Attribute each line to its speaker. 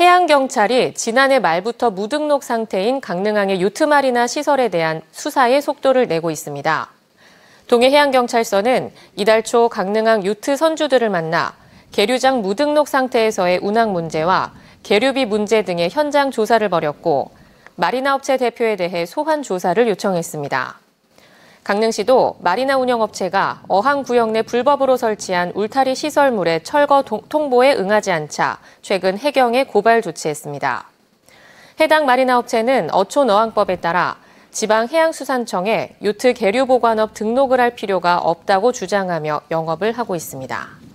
Speaker 1: 해양경찰이 지난해 말부터 무등록 상태인 강릉항의 요트마리나 시설에 대한 수사의 속도를 내고 있습니다. 동해해양경찰서는 이달 초 강릉항 요트 선주들을 만나 계류장 무등록 상태에서의 운항 문제와 계류비 문제 등의 현장 조사를 벌였고 마리나 업체 대표에 대해 소환 조사를 요청했습니다. 강릉시도 마리나 운영업체가 어항 구역 내 불법으로 설치한 울타리 시설물의 철거 통보에 응하지 않자 최근 해경에 고발 조치했습니다. 해당 마리나 업체는 어촌 어항법에 따라 지방해양수산청에 요트 계류 보관업 등록을 할 필요가 없다고 주장하며 영업을 하고 있습니다.